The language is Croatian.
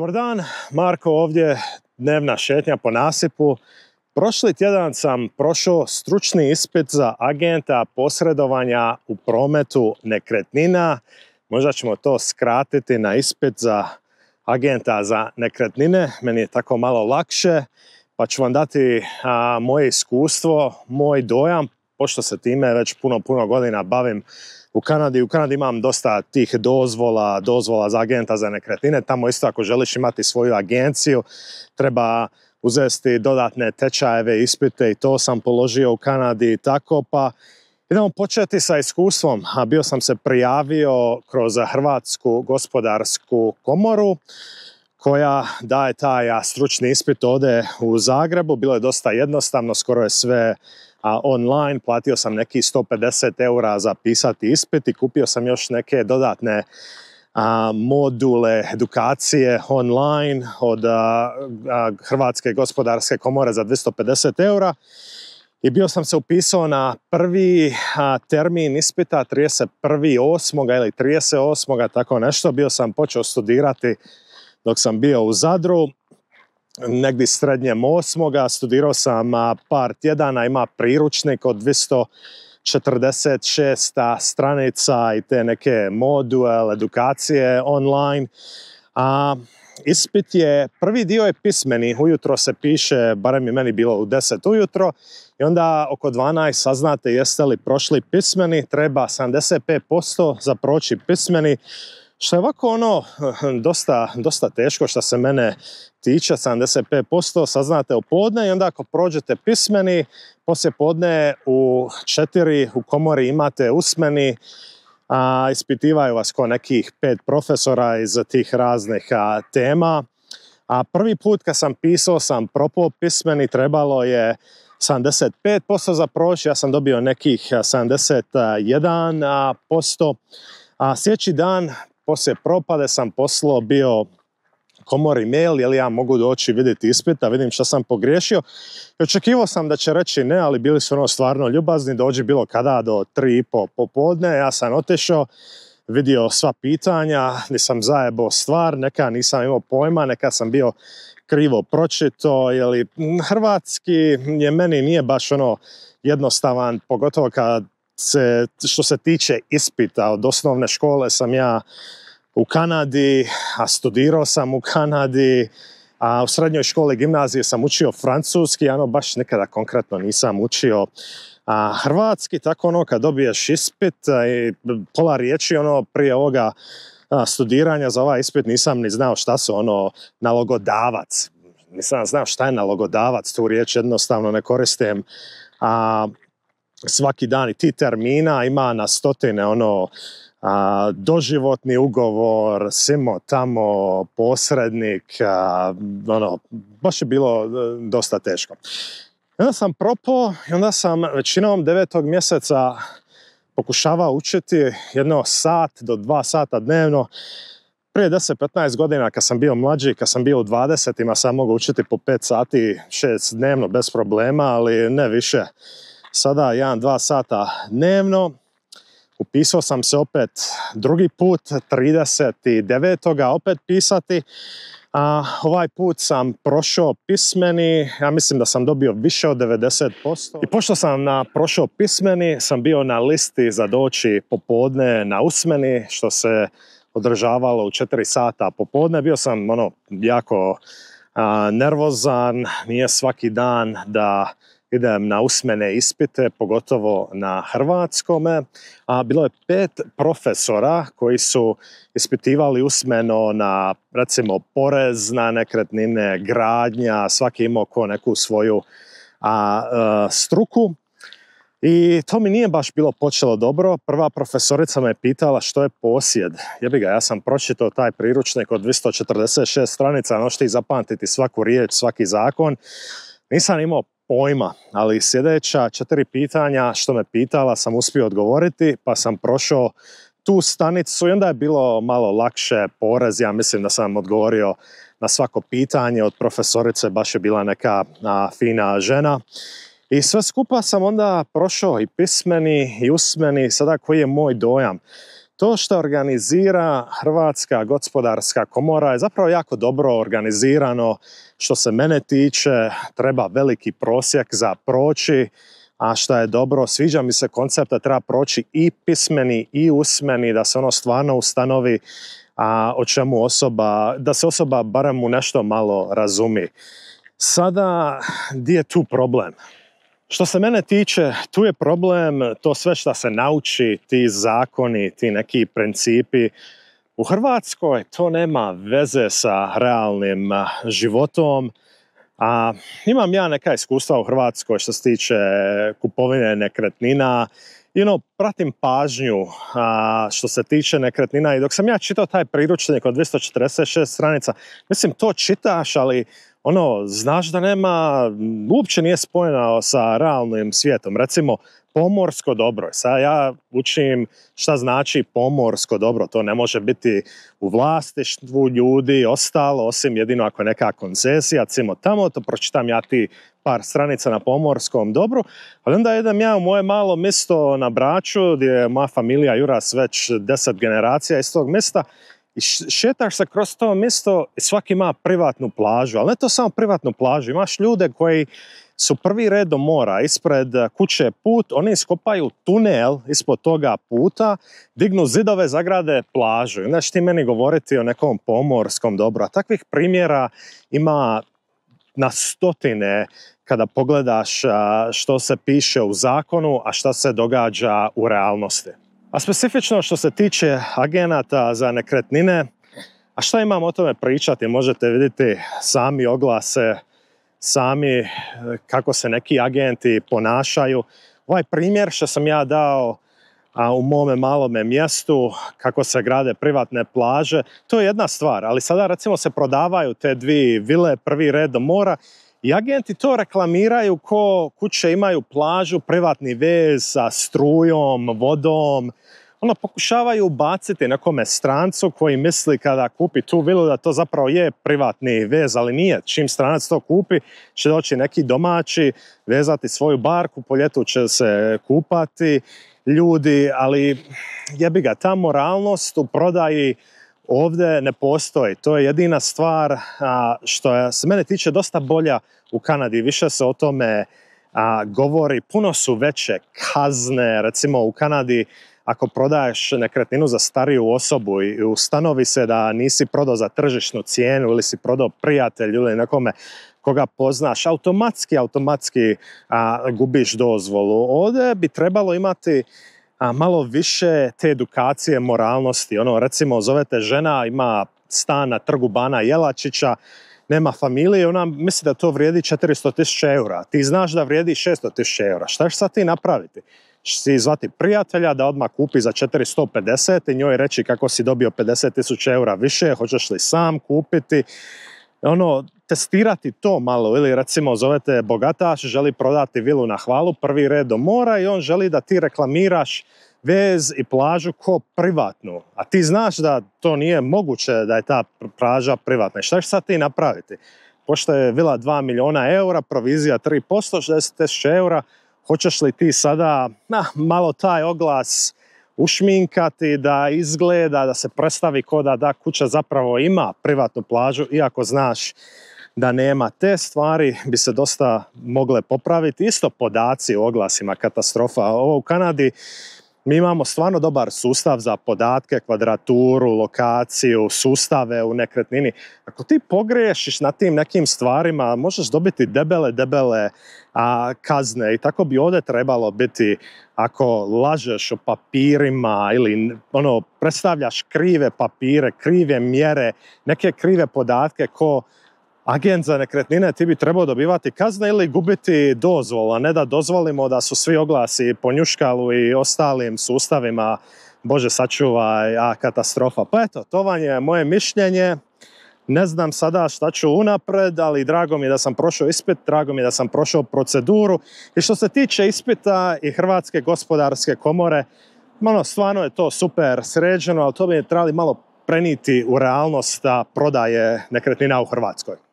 Dobar dan, Marko ovdje, dnevna šetnja po nasipu. Prošli tjedan sam prošao stručni ispit za agenta posredovanja u prometu nekretnina. Možda ćemo to skratiti na ispit za agenta za nekretnine. Meni je tako malo lakše, pa ću vam dati moje iskustvo, moj dojam, pošto se time već puno, puno godina bavim u Kanadi. U Kanadi imam dosta tih dozvola, dozvola za agenta za nekretnine. Tamo isto ako želiš imati svoju agenciju, treba uzesti dodatne tečajeve, ispite i to sam položio u Kanadi i tako. Pa idemo početi sa iskustvom. Bio sam se prijavio kroz Hrvatsku gospodarsku komoru koja daje taj stručni ispit ovdje u Zagrebu. Bilo je dosta jednostavno, skoro je sve a online platio sam neki 150 eura za pisati ispit i kupio sam još neke dodatne a, module edukacije online od Hrvatske gospodarske komore za 250 eura i bio sam se upisao na prvi termin ispita 31.8. ili 38. tako nešto. Bio sam počeo studirati dok sam bio u Zadru negdje srednjem osmoga, studirao sam par tjedana, ima priručnik od 246 stranica i te neke module, edukacije online. A, ispit je, prvi dio je pismeni, ujutro se piše, barem je meni bilo u 10 ujutro, i onda oko 12 saznate jeste li prošli pismeni, treba 75% za proći pismeni, što je ovako ono dosta, dosta teško što se mene tiče, 75% saznate u podne i onda ako prođete pismeni, poslije podne u četiri u komori imate usmeni, a ispitivaju vas ko nekih pet profesora iz tih raznih tema. A prvi put kad sam pisao sam propo pismeni, trebalo je 75% za proći, ja sam dobio nekih 71%. A sljedeći dan poslije propade sam poslao bio komori mail, jel ja mogu doći vidjeti ispita, vidim šta sam pogriješio. I očekivao sam da će reći ne, ali bili su ono stvarno ljubazni, dođi bilo kada do tri i po popodne, ja sam otišao, vidio sva pitanja, nisam zajebao stvar, neka nisam imao pojma, neka sam bio krivo pročito, hrvatski je meni nije baš ono jednostavan, pogotovo kad se, što se tiče ispita od osnovne škole sam ja u Kanadi, a studirao sam u Kanadi, a u srednjoj školi gimnazije sam učio francuski, ano baš nekada konkretno nisam učio a, hrvatski, tako ono kad dobiješ ispit i pola riječi ono prije ovoga studiranja za ovaj ispit nisam ni znao šta su ono nalogodavac. Nisam znao šta je nalogodavac, tu riječ jednostavno ne koristim. A, svaki dan i ti termina, ima na stotine ono a, doživotni ugovor, simo tamo, posrednik, ono, baš je bilo e, dosta teško. I onda sam propao i onda sam većinom devetog mjeseca pokušavao učiti jedno sat do dva sata dnevno. Prije 10-15 godina kad sam bio mlađi, kad sam bio u 20 sam mogao učiti po 5 sati, šest dnevno bez problema, ali ne više sada 1-2 sata dnevno. Upisao sam se opet drugi put, 39. opet pisati. A ovaj put sam prošao pismeni, ja mislim da sam dobio više od 90%. I pošto sam na prošao pismeni, sam bio na listi za doći popodne na usmeni, što se održavalo u 4 sata popodne. Bio sam ono jako nervozan, nije svaki dan da idem na usmene ispite, pogotovo na hrvatskome, a bilo je pet profesora koji su ispitivali usmeno na, recimo, porez na nekretnine, gradnja, svaki imao ko neku svoju a, e, struku. I to mi nije baš bilo počelo dobro. Prva profesorica me pitala što je posjed. Jebi ga, ja sam pročitao taj priručnik od 246 stranica, no što ti zapamtiti svaku riječ, svaki zakon. Nisam imao pojma, ali sljedeća četiri pitanja što me pitala sam uspio odgovoriti, pa sam prošao tu stanicu i onda je bilo malo lakše porez, ja mislim da sam odgovorio na svako pitanje od profesorice, baš je bila neka fina žena. I sve skupa sam onda prošao i pismeni i usmeni, sada koji je moj dojam. To što organizira Hrvatska gospodarska komora je zapravo jako dobro organizirano. Što se mene tiče, treba veliki prosjek za proći, a što je dobro, sviđa mi se koncept da treba proći i pismeni i usmeni, da se ono stvarno ustanovi a o čemu osoba, da se osoba barem mu nešto malo razumi. Sada, gdje je tu problem? Što se mene tiče, tu je problem to sve što se nauči, ti zakoni, ti neki principi. U Hrvatskoj to nema veze sa realnim životom, a imam ja neka iskustva u Hrvatskoj što se tiče kupovine nekretnina, i ono, pratim pažnju a, što se tiče nekretnina i dok sam ja čitao taj priručnik od 246 stranica, mislim to čitaš, ali ono, znaš da nema, uopće nije spojena sa realnim svijetom. Recimo, pomorsko dobro. E sad ja učim šta znači pomorsko dobro. To ne može biti u vlastištvu ljudi, ostalo, osim jedino ako je neka koncesija, cimo tamo, to pročitam ja ti par stranica na pomorskom dobru. Ali onda idem ja u moje malo mjesto na Braču, gdje je moja familija Juras već deset generacija iz tog mjesta, i šetaš se kroz to mjesto i svaki ima privatnu plažu, ali ne to samo privatnu plažu, imaš ljude koji su prvi red do mora, ispred eh, kuće put, oni iskopaju tunel ispod toga puta, dignu zidove, zagrade plažu. Onda ti meni govoriti o nekom pomorskom dobru, a takvih primjera ima na stotine kada pogledaš eh, što se piše u zakonu, a što se događa u realnosti. A specifično što se tiče agenata za nekretnine, a šta imam o tome pričati? Možete vidjeti sami oglase, sami e, kako se neki agenti ponašaju. Ovaj primjer što sam ja dao a u mome malome mjestu, kako se grade privatne plaže, to je jedna stvar, ali sada recimo se prodavaju te dvije vile, prvi red do mora i agenti to reklamiraju ko kuće imaju plažu, privatni vez sa strujom, vodom. Ono, pokušavaju baciti nekome strancu koji misli kada kupi tu vilu da to zapravo je privatni vez, ali nije. Čim stranac to kupi, će doći neki domaći, vezati svoju barku, po ljetu će se kupati ljudi, ali jebi ga, ta moralnost u prodaji ovdje ne postoji. To je jedina stvar a, što se mene tiče dosta bolja u Kanadi. Više se o tome govori, puno su veće kazne. Recimo u Kanadi ako prodaješ nekretninu za stariju osobu i ustanovi se da nisi prodao za tržišnu cijenu ili si prodao prijatelju ili nekome koga poznaš, automatski, automatski gubiš dozvolu. Ovdje bi trebalo imati a malo više te edukacije moralnosti. Ono, recimo, zovete žena, ima stan na trgu Bana Jelačića, nema familije, ona misli da to vrijedi 400.000 eura. Ti znaš da vrijedi 600.000 eura. Šta ćeš sad ti napraviti? si zvati prijatelja da odmah kupi za 450 i njoj reći kako si dobio 50.000 eura više, hoćeš li sam kupiti ono, testirati to malo ili recimo zovete bogataš, želi prodati vilu na hvalu, prvi red do mora i on želi da ti reklamiraš vez i plažu ko privatnu. A ti znaš da to nije moguće da je ta plaža privatna. I šta ćeš sad ti napraviti? Pošto je vila 2 miliona eura, provizija 3%, 60.000 eura, hoćeš li ti sada na, malo taj oglas ušminkati, da izgleda, da se predstavi ko da, da kuća zapravo ima privatnu plažu, iako znaš da nema te stvari, bi se dosta mogle popraviti. Isto podaci o oglasima katastrofa. Ovo u Kanadi mi imamo stvarno dobar sustav za podatke, kvadraturu, lokaciju, sustave u nekretnini. Ako ti pogriješiš na tim nekim stvarima, možeš dobiti debele, debele a, kazne i tako bi ovdje trebalo biti ako lažeš o papirima ili ono, predstavljaš krive papire, krive mjere, neke krive podatke ko agent za nekretnine, ti bi trebao dobivati kazne ili gubiti dozvolu, a ne da dozvolimo da su svi oglasi po njuškalu i ostalim sustavima, bože sačuvaj, a katastrofa. Pa eto, to vam je moje mišljenje. Ne znam sada šta ću unapred, ali drago mi je da sam prošao ispit, drago mi je da sam prošao proceduru. I što se tiče ispita i Hrvatske gospodarske komore, malo ono, stvarno je to super sređeno, ali to bi trebali malo preniti u realnost prodaje nekretnina u Hrvatskoj.